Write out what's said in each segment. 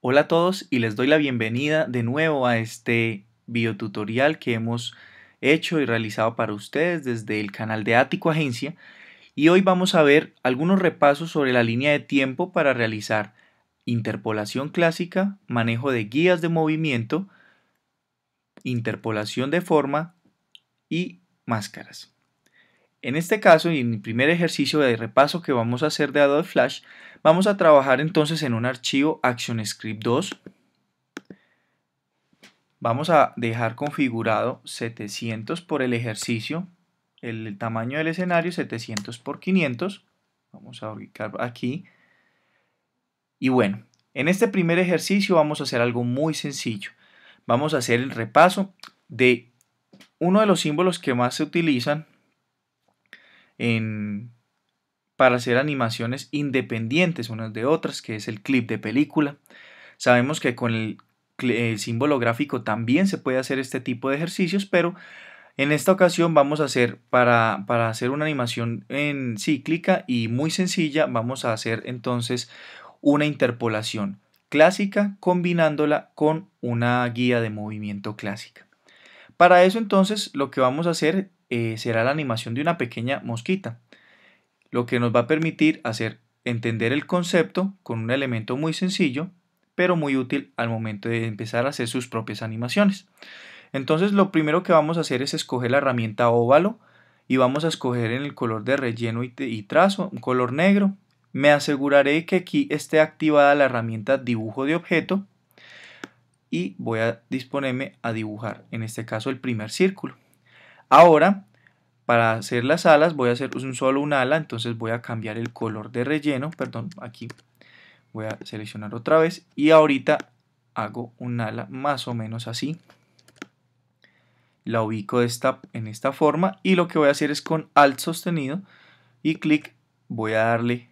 Hola a todos y les doy la bienvenida de nuevo a este biotutorial que hemos hecho y realizado para ustedes desde el canal de Ático Agencia y hoy vamos a ver algunos repasos sobre la línea de tiempo para realizar interpolación clásica, manejo de guías de movimiento, interpolación de forma y máscaras. En este caso y en el primer ejercicio de repaso que vamos a hacer de Adobe Flash, vamos a trabajar entonces en un archivo ActionScript 2. Vamos a dejar configurado 700 por el ejercicio, el tamaño del escenario 700 por 500. Vamos a ubicar aquí. Y bueno, en este primer ejercicio vamos a hacer algo muy sencillo. Vamos a hacer el repaso de uno de los símbolos que más se utilizan para hacer animaciones independientes unas de otras, que es el clip de película. Sabemos que con el, símbolo gráfico también se puede hacer este tipo de ejercicios, pero en esta ocasión vamos a hacer, para, para, hacer una animación en cíclica y muy sencilla, vamos a hacer entonces una interpolación clásica combinándola con una guía de movimiento clásica. Para eso entonces lo que vamos a hacer eh, será la animación de una pequeña mosquita, lo que nos va a permitir hacer entender el concepto con un elemento muy sencillo, pero muy útil al momento de empezar a hacer sus propias animaciones. Entonces lo primero que vamos a hacer es escoger la herramienta óvalo y vamos a escoger en el color de relleno y, y trazo, un color negro. Me aseguraré que aquí esté activada la herramienta dibujo de objeto y voy a disponerme a dibujar, en este caso el primer círculo. Ahora, para hacer las alas voy a hacer un solo un ala, entonces voy a cambiar el color de relleno, perdón, aquí voy a seleccionar otra vez y ahorita hago un ala más o menos así. La ubico en esta forma y lo que voy a hacer es con alt sostenido y clic voy a darle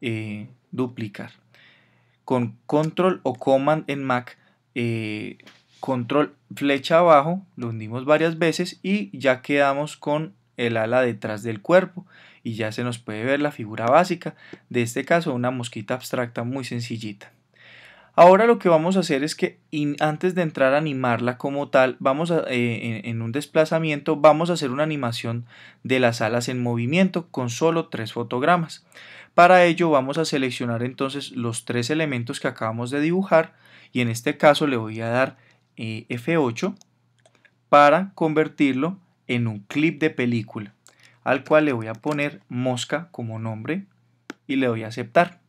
eh, duplicar. Con control o command en Mac eh, control flecha abajo, lo hundimos varias veces y ya quedamos con el ala detrás del cuerpo y ya se nos puede ver la figura básica, de este caso una mosquita abstracta muy sencillita. Ahora lo que vamos a hacer es que antes de entrar a animarla como tal, vamos a, eh, en, un desplazamiento, vamos a hacer una animación de las alas en movimiento con solo tres fotogramas. Para ello vamos a seleccionar entonces los tres elementos que acabamos de dibujar y en este caso le voy a dar eh, F8 para convertirlo en un clip de película, al cual le voy a poner mosca como nombre y le voy a aceptar.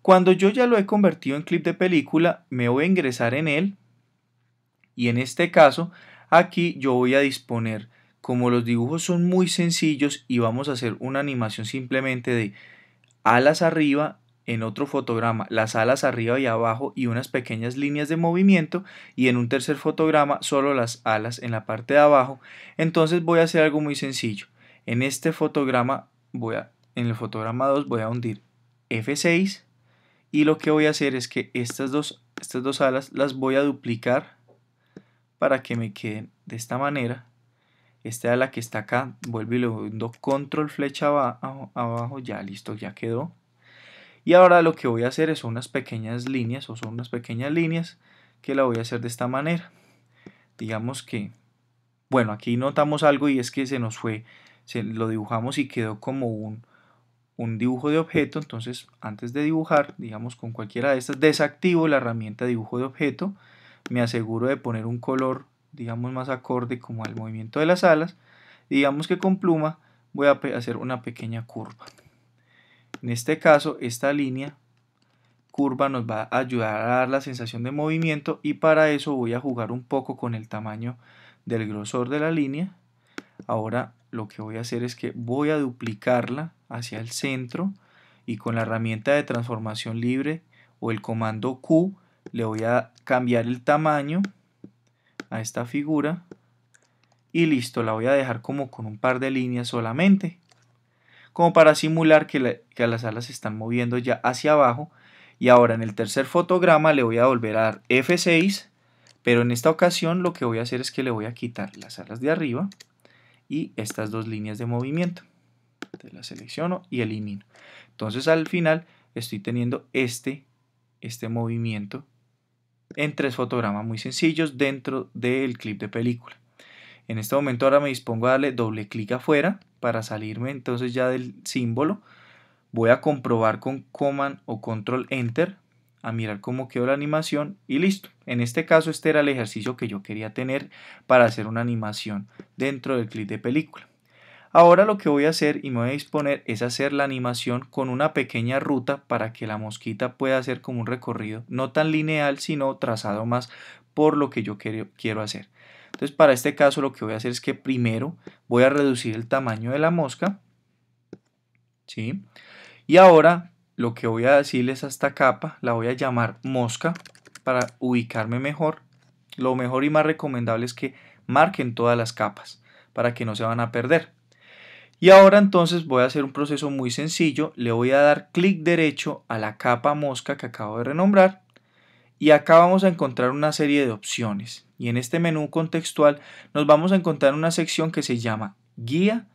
Cuando yo ya lo he convertido en clip de película, me voy a ingresar en él y en este caso aquí yo voy a disponer, como los dibujos son muy sencillos y vamos a hacer una animación simplemente de alas arriba en otro fotograma las alas arriba y abajo y unas pequeñas líneas de movimiento y en un tercer fotograma solo las alas en la parte de abajo, entonces voy a hacer algo muy sencillo. En este fotograma voy a en el fotograma 2 voy a hundir F6 y lo que voy a hacer es que estas dos, estas dos alas las voy a duplicar para que me queden de esta manera. Esta ala que está acá, vuelvo y le doy control flecha abajo, abajo, ya listo, ya quedó. Y ahora lo que voy a hacer es unas pequeñas líneas o son unas pequeñas líneas que la voy a hacer de esta manera. Digamos que, bueno, aquí notamos algo y es que se nos fue, lo dibujamos y quedó como un, un dibujo de objeto. Entonces, antes de dibujar, digamos con cualquiera de estas, desactivo la herramienta dibujo de objeto. Me aseguro de poner un color, digamos, más acorde como al movimiento de las alas. Digamos que con pluma voy a hacer una pequeña curva. En este caso, esta línea curva nos va a ayudar a dar la sensación de movimiento y para eso voy a jugar un poco con el tamaño del grosor de la línea. Ahora lo que voy a hacer es que voy a duplicarla hacia el centro y con la herramienta de transformación libre o el comando Q le voy a cambiar el tamaño a esta figura y listo, la voy a dejar como con un par de líneas solamente como para simular que, las alas se están moviendo ya hacia abajo. Y ahora en el tercer fotograma le voy a volver a dar F6, pero en esta ocasión lo que voy a hacer es que le voy a quitar las alas de arriba y estas dos líneas de movimiento. las selecciono y elimino. Entonces al final estoy teniendo este, este movimiento en tres fotogramas muy sencillos dentro del clip de película. En este momento ahora me dispongo a darle doble clic afuera para salirme entonces ya del símbolo. Voy a comprobar con Command o Control Enter a mirar cómo quedó la animación y listo. En este caso este era el ejercicio que yo quería tener para hacer una animación dentro del clip de película. Ahora lo que voy a hacer y me voy a disponer es hacer la animación con una pequeña ruta para que la mosquita pueda hacer como un recorrido no tan lineal sino trazado más por lo que yo quiero hacer. Entonces para este caso lo que voy a hacer es que primero voy a reducir el tamaño de la mosca. ¿sí? Y ahora lo que voy a decirles a esta capa la voy a llamar mosca para ubicarme mejor. Lo mejor y más recomendable es que marquen todas las capas para que no se van a perder. Y ahora entonces voy a hacer un proceso muy sencillo. Le voy a dar clic derecho a la capa mosca que acabo de renombrar y acá vamos a encontrar una serie de opciones. Y en este menú contextual nos vamos a encontrar una sección que se llama Guía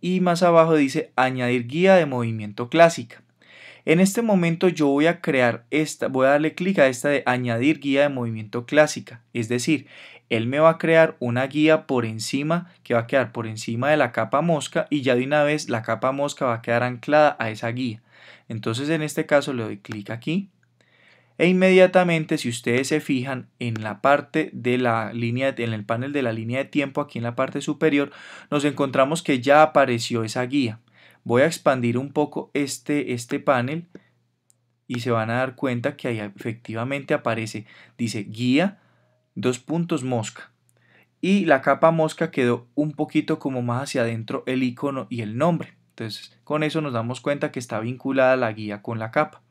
y más abajo dice Añadir guía de movimiento clásica. En este momento yo voy a crear esta, voy a darle clic a esta de añadir guía de movimiento clásica, es decir, él me va a crear una guía por encima que va a quedar por encima de la capa mosca y ya de una vez la capa mosca va a quedar anclada a esa guía. Entonces en este caso le doy clic aquí e inmediatamente, si ustedes se fijan en la parte de la línea, en el panel de la línea de tiempo, aquí en la parte superior, nos encontramos que ya apareció esa guía. Voy a expandir un poco este, este panel y se van a dar cuenta que ahí efectivamente aparece, dice guía, dos puntos mosca. Y la capa mosca quedó un poquito como más hacia adentro el icono y el nombre. Entonces, con eso nos damos cuenta que está vinculada la guía con la capa.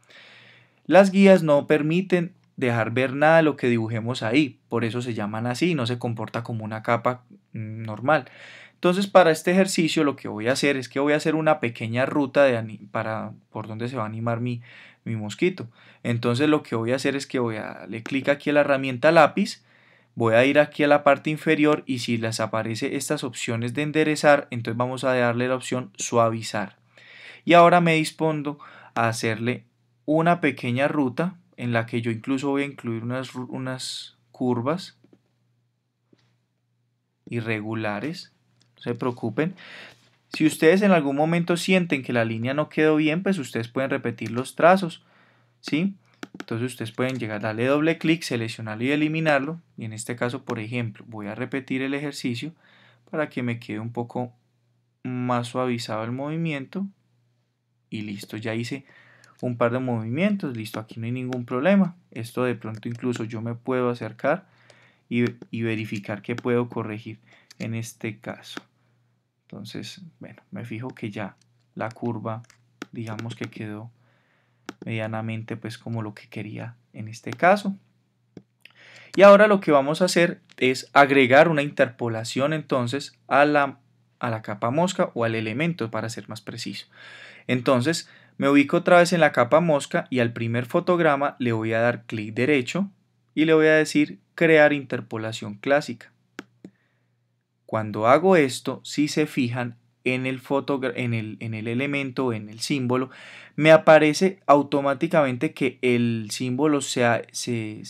Las guías no permiten dejar ver nada de lo que dibujemos ahí, por eso se llaman así, no se comporta como una capa mm, normal. Entonces para este ejercicio lo que voy a hacer es que voy a hacer una pequeña ruta de para por donde se va a animar mi, mi mosquito. Entonces lo que voy a hacer es que voy a darle clic aquí a la herramienta lápiz, voy a ir aquí a la parte inferior y si les aparece estas opciones de enderezar, entonces vamos a darle la opción suavizar. Y ahora me dispondo a hacerle una pequeña ruta en la que yo incluso voy a incluir unas, curvas irregulares, no se preocupen. Si ustedes en algún momento sienten que la línea no quedó bien, pues ustedes pueden repetir los trazos, ¿sí? Entonces ustedes pueden llegar, darle doble clic, seleccionarlo y eliminarlo. Y en este caso, por ejemplo, voy a repetir el ejercicio para que me quede un poco más suavizado el movimiento. Y listo, ya hice un par de movimientos, listo, aquí no hay ningún problema. Esto de pronto incluso yo me puedo acercar y, verificar que puedo corregir en este caso. Entonces, bueno, me fijo que ya la curva, digamos que quedó medianamente pues como lo que quería en este caso. Y ahora lo que vamos a hacer es agregar una interpolación entonces a la, a la capa mosca o al elemento para ser más preciso. Entonces, me ubico otra vez en la capa mosca y al primer fotograma le voy a dar clic derecho y le voy a decir crear interpolación clásica. Cuando hago esto, si se fijan en el, en el, en el elemento, en el símbolo, me aparece automáticamente que el símbolo se, se,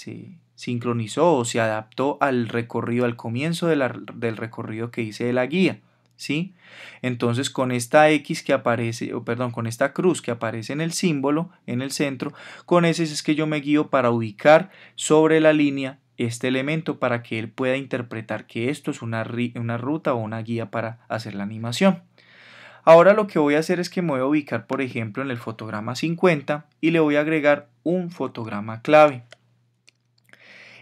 sincronizó o se adaptó al recorrido, al comienzo del recorrido que hice de la guía. ¿sí? Entonces con esta X que aparece, o perdón, con esta cruz que aparece en el símbolo, en el centro, con ese es que yo me guío para ubicar sobre la línea este elemento para que él pueda interpretar que esto es una, una ruta o una guía para hacer la animación. Ahora lo que voy a hacer es que me voy a ubicar por ejemplo en el fotograma 50 y le voy a agregar un fotograma clave.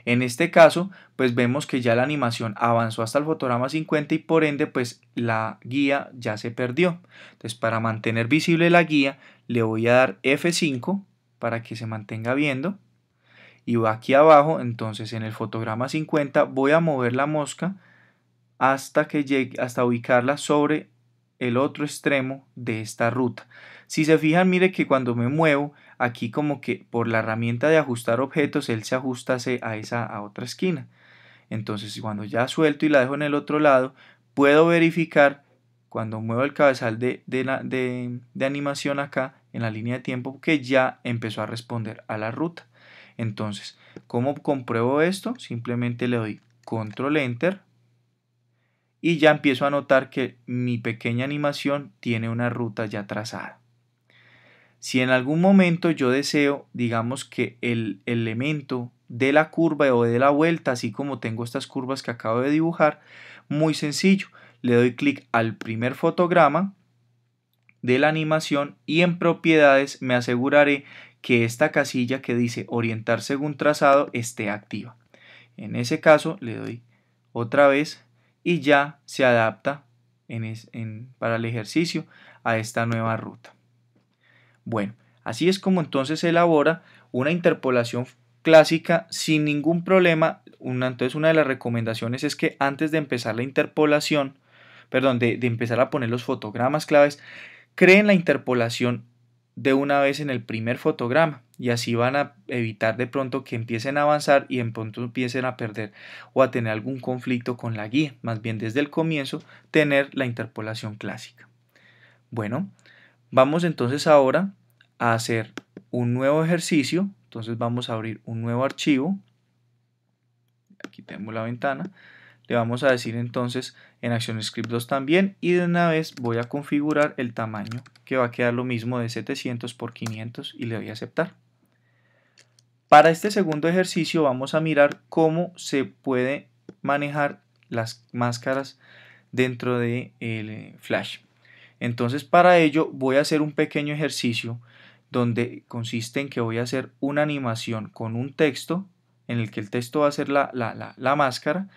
En este caso, pues vemos que ya la animación avanzó hasta el fotograma 50 y por ende, pues la guía ya se perdió. Entonces, para mantener visible la guía, le voy a dar F5 para que se mantenga viendo. Y aquí abajo, entonces en el fotograma 50, voy a mover la mosca hasta que llegue, hasta ubicarla sobre el otro extremo de esta ruta. Si se fijan, mire que cuando me muevo, aquí como que por la herramienta de ajustar objetos, él se ajusta a esa a otra esquina. Entonces cuando ya suelto y la dejo en el otro lado, puedo verificar cuando muevo el cabezal de, de, de animación acá en la línea de tiempo que ya empezó a responder a la ruta. Entonces, ¿cómo compruebo esto? Simplemente le doy control enter y ya empiezo a notar que mi pequeña animación tiene una ruta ya trazada. Si en algún momento yo deseo, digamos que el elemento de la curva o de la vuelta, así como tengo estas curvas que acabo de dibujar, muy sencillo. Le doy clic al primer fotograma de la animación y en propiedades me aseguraré que esta casilla que dice orientar según trazado esté activa. En ese caso le doy otra vez y ya se adapta para el ejercicio a esta nueva ruta. Bueno, así es como entonces se elabora una interpolación clásica sin ningún problema. entonces una de las recomendaciones es que antes de empezar la interpolación, perdón, de, de empezar a poner los fotogramas claves, creen la interpolación de una vez en el primer fotograma y así van a evitar de pronto que empiecen a avanzar y de pronto empiecen a perder o a tener algún conflicto con la guía, más bien desde el comienzo tener la interpolación clásica. Bueno, Vamos entonces ahora a hacer un nuevo ejercicio. Entonces vamos a abrir un nuevo archivo. Aquí tenemos la ventana. Le vamos a decir entonces en ActionScript 2 también. Y de una vez voy a configurar el tamaño que va a quedar lo mismo de 700 por 500 y le voy a aceptar. Para este segundo ejercicio vamos a mirar cómo se puede manejar las máscaras dentro de el eh, Flash. Entonces para ello voy a hacer un pequeño ejercicio donde consiste en que voy a hacer una animación con un texto en el que el texto va a ser la, máscara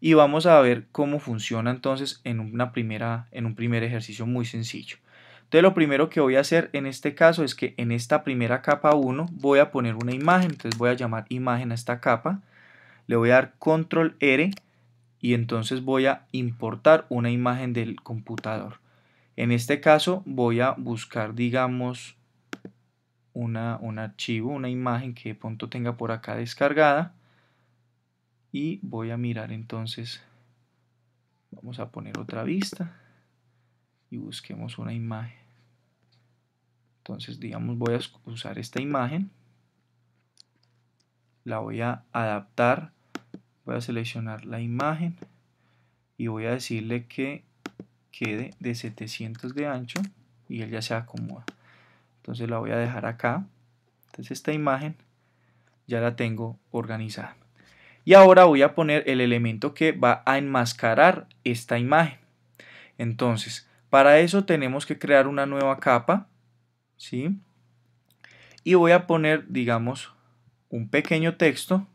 y vamos a ver cómo funciona entonces en, una primera, en un primer ejercicio muy sencillo. Entonces lo primero que voy a hacer en este caso es que en esta primera capa 1 voy a poner una imagen, entonces voy a llamar imagen a esta capa, le voy a dar control R y entonces voy a importar una imagen del computador. En este caso voy a buscar, digamos, una, un archivo, una imagen que de pronto tenga por acá descargada. Y voy a mirar entonces, vamos a poner otra vista y busquemos una imagen. Entonces, digamos, voy a usar esta imagen. La voy a adaptar. Voy a seleccionar la imagen y voy a decirle que quede de 700 de ancho y él ya se acomoda entonces la voy a dejar acá entonces esta imagen ya la tengo organizada y ahora voy a poner el elemento que va a enmascarar esta imagen entonces para eso tenemos que crear una nueva capa ¿sí? y voy a poner digamos un pequeño texto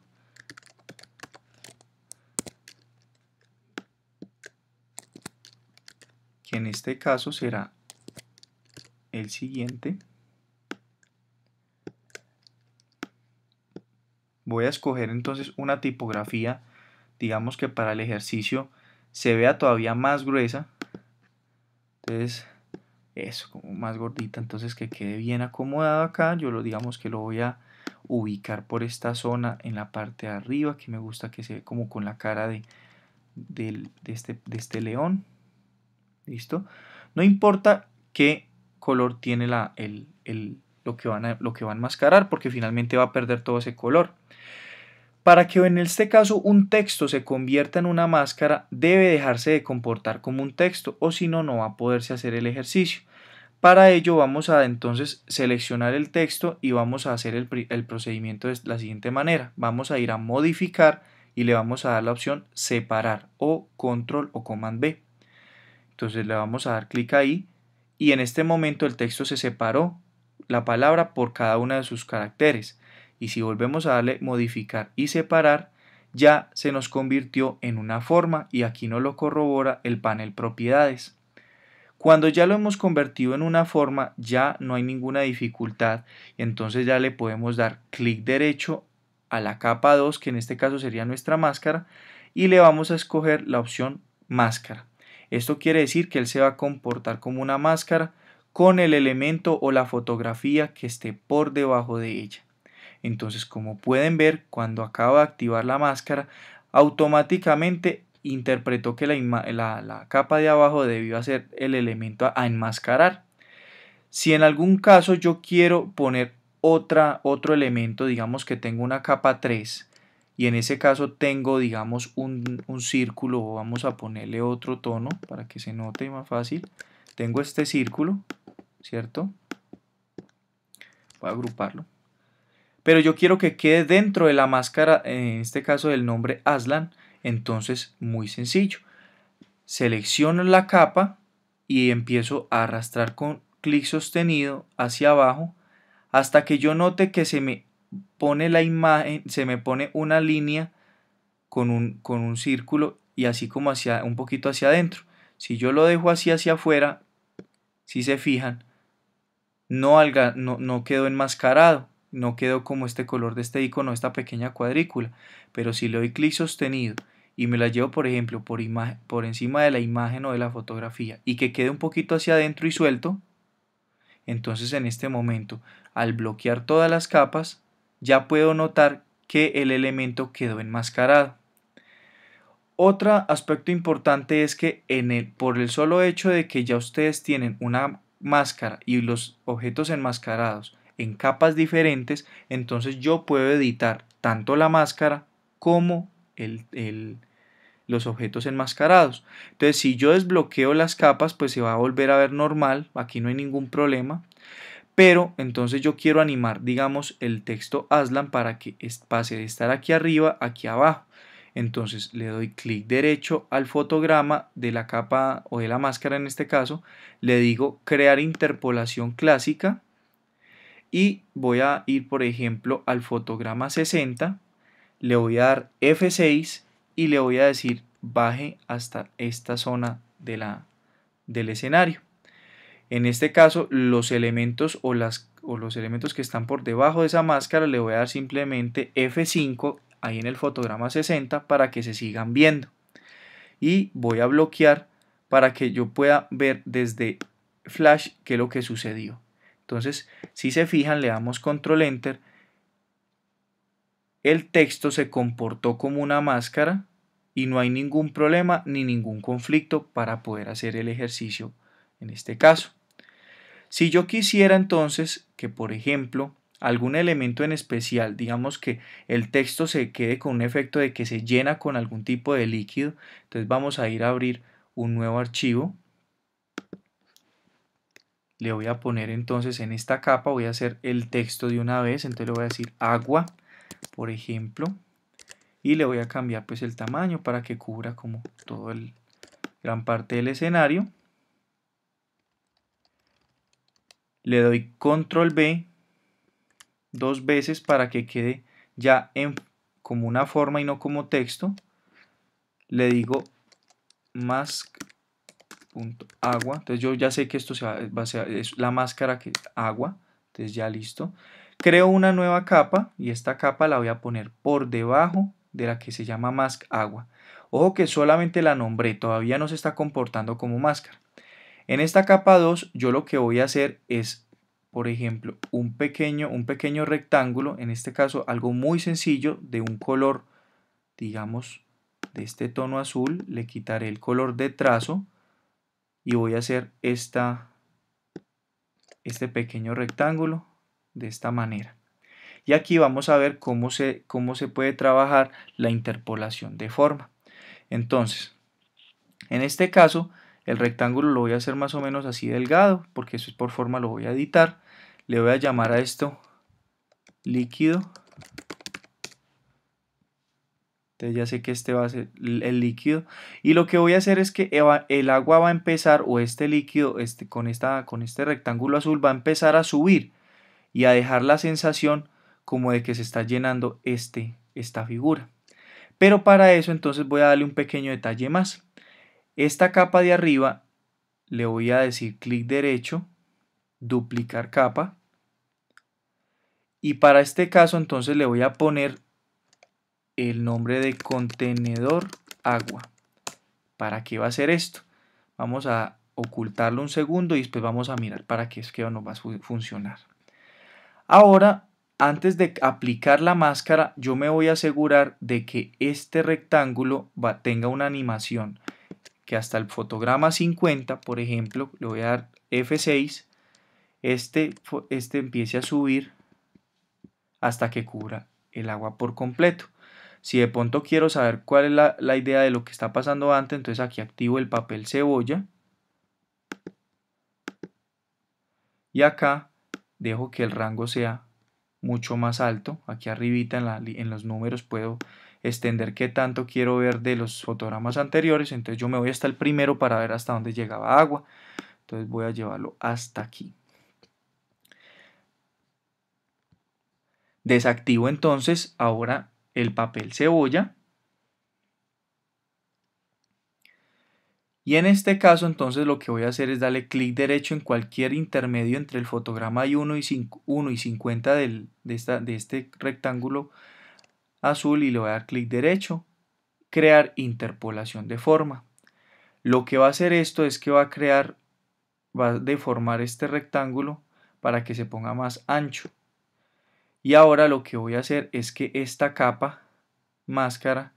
en este caso será el siguiente. Voy a escoger entonces una tipografía, digamos que para el ejercicio se vea todavía más gruesa. Entonces, eso, como más gordita, entonces que quede bien acomodado acá. Yo lo digamos que lo voy a ubicar por esta zona en la parte de arriba, que me gusta que se ve como con la cara de, de, de este, de este león. ¿Listo? No importa qué color tiene la, el, lo, que van a, lo que va a enmascarar, porque finalmente va a perder todo ese color. Para que en este caso un texto se convierta en una máscara, debe dejarse de comportar como un texto, o si no, no va a poderse hacer el ejercicio. Para ello vamos a entonces seleccionar el texto y vamos a hacer el, el, procedimiento de la siguiente manera. Vamos a ir a modificar y le vamos a dar la opción separar o control o command B. Entonces le vamos a dar clic ahí y en este momento el texto se separó la palabra por cada una de sus caracteres. Y si volvemos a darle modificar y separar, ya se nos convirtió en una forma y aquí nos lo corrobora el panel propiedades. Cuando ya lo hemos convertido en una forma, ya no hay ninguna dificultad, entonces ya le podemos dar clic derecho a la capa 2, que en este caso sería nuestra máscara, y le vamos a escoger la opción máscara. Esto quiere decir que él se va a comportar como una máscara con el elemento o la fotografía que esté por debajo de ella. Entonces, como pueden ver, cuando acaba de activar la máscara, automáticamente interpretó que la, capa de abajo debió ser el elemento a, enmascarar. Si en algún caso yo quiero poner otra, otro elemento, digamos que tengo una capa 3 y en ese caso tengo digamos un, un círculo vamos a ponerle otro tono para que se note más fácil tengo este círculo cierto voy a agruparlo pero yo quiero que quede dentro de la máscara en este caso del nombre Aslan entonces muy sencillo selecciono la capa y empiezo a arrastrar con clic sostenido hacia abajo hasta que yo note que se me pone la imagen, se me pone una línea con un, círculo y así como hacia un poquito hacia adentro. Si yo lo dejo así hacia afuera, si se fijan, no, no, quedó enmascarado, no quedó como este color de este icono, esta pequeña cuadrícula. Pero si le doy clic sostenido y me la llevo, por ejemplo, por, por encima de la imagen o de la fotografía y que quede un poquito hacia adentro y suelto, entonces en este momento, al bloquear todas las capas, ya puedo notar que el elemento quedó enmascarado. Otro aspecto importante es que en el, por el solo hecho de que ya ustedes tienen una máscara y los objetos enmascarados en capas diferentes, entonces yo puedo editar tanto la máscara como el, los objetos enmascarados. Entonces si yo desbloqueo las capas, pues se va a volver a ver normal, aquí no hay ningún problema. Pero entonces yo quiero animar, digamos, el texto Aslan para que pase de estar aquí arriba, aquí abajo. Entonces le doy clic derecho al fotograma de la capa o de la máscara en este caso, le digo crear interpolación clásica y voy a ir por ejemplo al fotograma 60, le voy a dar F6 y le voy a decir baje hasta esta zona de la, del escenario. En este caso, los elementos o, las, o los elementos que están por debajo de esa máscara le voy a dar simplemente F5 ahí en el fotograma 60 para que se sigan viendo. Y voy a bloquear para que yo pueda ver desde Flash qué es lo que sucedió. Entonces, si se fijan, le damos Control Enter. El texto se comportó como una máscara y no hay ningún problema ni ningún conflicto para poder hacer el ejercicio en este caso. Si yo quisiera entonces que, por ejemplo, algún elemento en especial, digamos que el texto se quede con un efecto de que se llena con algún tipo de líquido, entonces vamos a ir a abrir un nuevo archivo. Le voy a poner entonces en esta capa, voy a hacer el texto de una vez, entonces le voy a decir agua, por ejemplo, y le voy a cambiar pues el tamaño para que cubra como todo el gran parte del escenario. le doy control B dos veces para que quede ya en, como una forma y no como texto. Le digo mask.agua. Entonces yo ya sé que esto es la máscara que agua. Entonces ya listo. Creo una nueva capa y esta capa la voy a poner por debajo de la que se llama mask agua. Ojo que solamente la nombré, todavía no se está comportando como máscara. En esta capa 2 yo lo que voy a hacer es, por ejemplo, un pequeño, un pequeño rectángulo, en este caso algo muy sencillo de un color, digamos, de este tono azul, le quitaré el color de trazo y voy a hacer esta, este pequeño rectángulo de esta manera. Y aquí vamos a ver cómo se, cómo se puede trabajar la interpolación de forma. Entonces, en este caso, el rectángulo lo voy a hacer más o menos así delgado, porque eso es por forma, lo voy a editar. Le voy a llamar a esto líquido. Entonces ya sé que este va a ser el líquido. Y lo que voy a hacer es que el agua va a empezar, o este líquido, este, con, esta, con este rectángulo azul, va a empezar a subir y a dejar la sensación como de que se está llenando este, esta figura. Pero para eso entonces voy a darle un pequeño detalle más. Esta capa de arriba le voy a decir clic derecho, duplicar capa. Y para este caso entonces le voy a poner el nombre de contenedor agua. ¿Para qué va a ser esto? Vamos a ocultarlo un segundo y después vamos a mirar para qué es que no va a funcionar. Ahora, antes de aplicar la máscara, yo me voy a asegurar de que este rectángulo va, tenga una animación que hasta el fotograma 50, por ejemplo, le voy a dar F6, este, este empiece a subir hasta que cubra el agua por completo. Si de pronto quiero saber cuál es la, idea de lo que está pasando antes, entonces aquí activo el papel cebolla. Y acá dejo que el rango sea mucho más alto. Aquí arribita en los números puedo extender qué tanto quiero ver de los fotogramas anteriores, entonces yo me voy hasta el primero para ver hasta dónde llegaba agua, entonces voy a llevarlo hasta aquí. Desactivo entonces ahora el papel cebolla. Y en este caso entonces lo que voy a hacer es darle clic derecho en cualquier intermedio entre el fotograma y 1 y, 1 y 50 de, de este rectángulo azul y le voy a dar clic derecho, crear interpolación de forma. Lo que va a hacer esto es que va a crear, va a deformar este rectángulo para que se ponga más ancho. Y ahora lo que voy a hacer es que esta capa, máscara,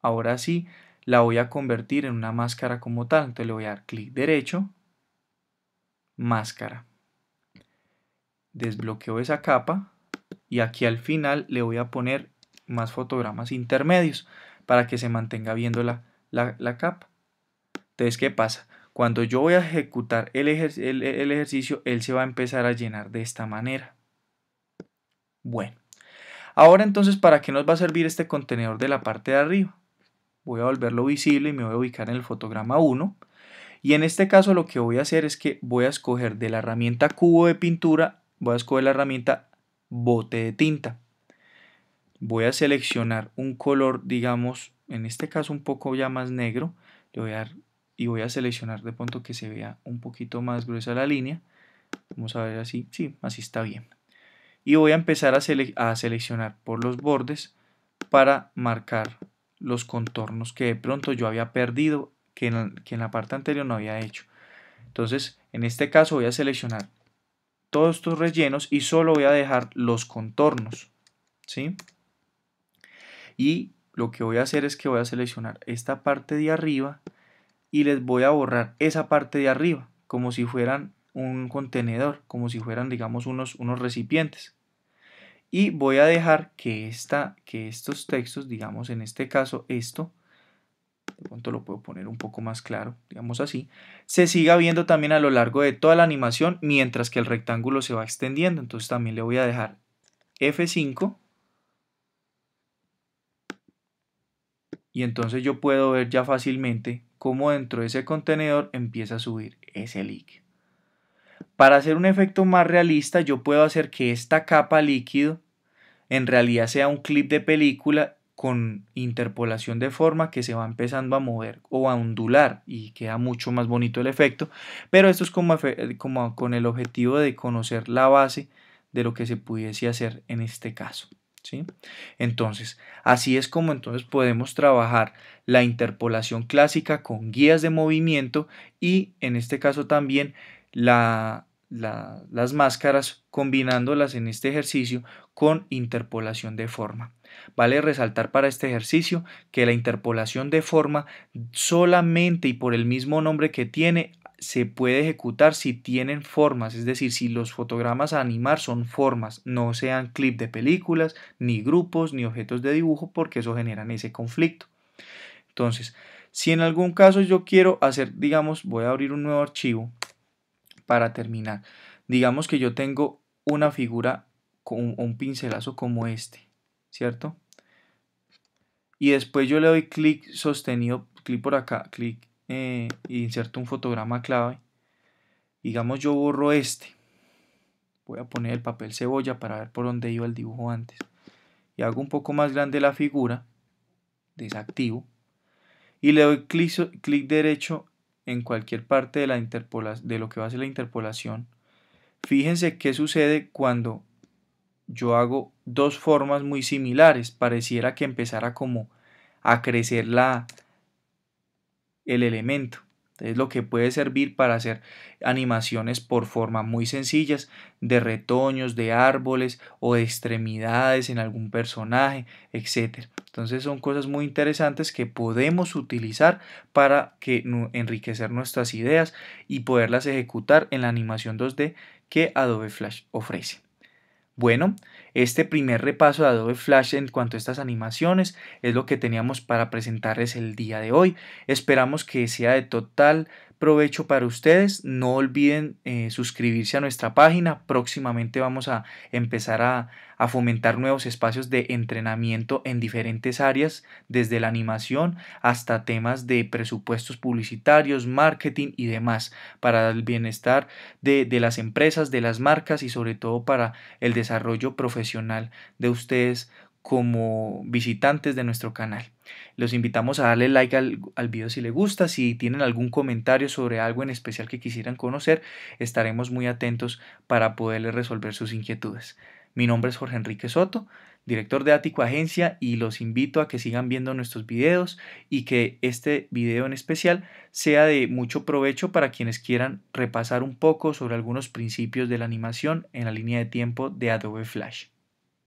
ahora sí, la voy a convertir en una máscara como tal. Entonces le voy a dar clic derecho, máscara. Desbloqueo esa capa y aquí al final le voy a poner más fotogramas intermedios para que se mantenga viendo la, la, capa. Entonces, ¿qué pasa? Cuando yo voy a ejecutar el, el, el ejercicio, él se va a empezar a llenar de esta manera. Bueno, ahora entonces, ¿para qué nos va a servir este contenedor de la parte de arriba? Voy a volverlo visible y me voy a ubicar en el fotograma 1. Y en este caso lo que voy a hacer es que voy a escoger de la herramienta cubo de pintura, voy a escoger la herramienta bote de tinta. Voy a seleccionar un color, digamos, en este caso un poco ya más negro. Le voy a dar y voy a seleccionar de pronto que se vea un poquito más gruesa la línea. Vamos a ver así, sí, así está bien. Y voy a empezar a, a seleccionar por los bordes para marcar los contornos que de pronto yo había perdido, que en la parte anterior no había hecho. Entonces, en este caso voy a seleccionar todos estos rellenos y solo voy a dejar los contornos. ¿sí? Y lo que voy a hacer es que voy a seleccionar esta parte de arriba y les voy a borrar esa parte de arriba, como si fueran un contenedor, como si fueran, digamos, unos, unos recipientes. Y voy a dejar que, esta, que estos textos, digamos en este caso esto, de pronto lo puedo poner un poco más claro, digamos así, se siga viendo también a lo largo de toda la animación mientras que el rectángulo se va extendiendo. Entonces también le voy a dejar F5 y entonces yo puedo ver ya fácilmente cómo dentro de ese contenedor empieza a subir ese líquido. Para hacer un efecto más realista yo puedo hacer que esta capa líquido en realidad sea un clip de película con interpolación de forma que se va empezando a mover o a ondular y queda mucho más bonito el efecto, pero esto es como, como con el objetivo de conocer la base de lo que se pudiese hacer en este caso. ¿sí? Entonces, así es como entonces podemos trabajar la interpolación clásica con guías de movimiento y en este caso también la, las máscaras combinándolas en este ejercicio con interpolación de forma. Vale resaltar para este ejercicio que la interpolación de forma solamente y por el mismo nombre que tiene se puede ejecutar si tienen formas, es decir, si los fotogramas a animar son formas, no sean clip de películas, ni grupos, ni objetos de dibujo, porque eso generan ese conflicto. Entonces, si en algún caso yo quiero hacer, digamos, voy a abrir un nuevo archivo para terminar. Digamos que yo tengo una figura un pincelazo como este, ¿cierto? Y después yo le doy clic sostenido, clic por acá, clic e inserto un fotograma clave. Digamos yo borro este. Voy a poner el papel cebolla para ver por dónde iba el dibujo antes. Y hago un poco más grande la figura. Desactivo. Y le doy clic, clic derecho en cualquier parte de, la de lo que va a ser la interpolación. Fíjense qué sucede cuando yo hago dos formas muy similares. Pareciera que empezara como a crecer la, el elemento. Es lo que puede servir para hacer animaciones por forma muy sencillas de retoños, de árboles o de extremidades en algún personaje, etc. Entonces son cosas muy interesantes que podemos utilizar para que, enriquecer nuestras ideas y poderlas ejecutar en la animación 2D que Adobe Flash ofrece. Bueno, este primer repaso de Adobe Flash en cuanto a estas animaciones es lo que teníamos para presentarles el día de hoy. Esperamos que sea de total provecho para ustedes. No olviden eh, suscribirse a nuestra página. Próximamente vamos a empezar a, fomentar nuevos espacios de entrenamiento en diferentes áreas, desde la animación hasta temas de presupuestos publicitarios, marketing y demás, para el bienestar de, de las empresas, de las marcas y sobre todo para el desarrollo profesional de ustedes como visitantes de nuestro canal. Los invitamos a darle like al, video si le gusta, si tienen algún comentario sobre algo en especial que quisieran conocer, estaremos muy atentos para poderles resolver sus inquietudes. Mi nombre es Jorge Enrique Soto, director de Ático Agencia, y los invito a que sigan viendo nuestros videos y que este video en especial sea de mucho provecho para quienes quieran repasar un poco sobre algunos principios de la animación en la línea de tiempo de Adobe Flash.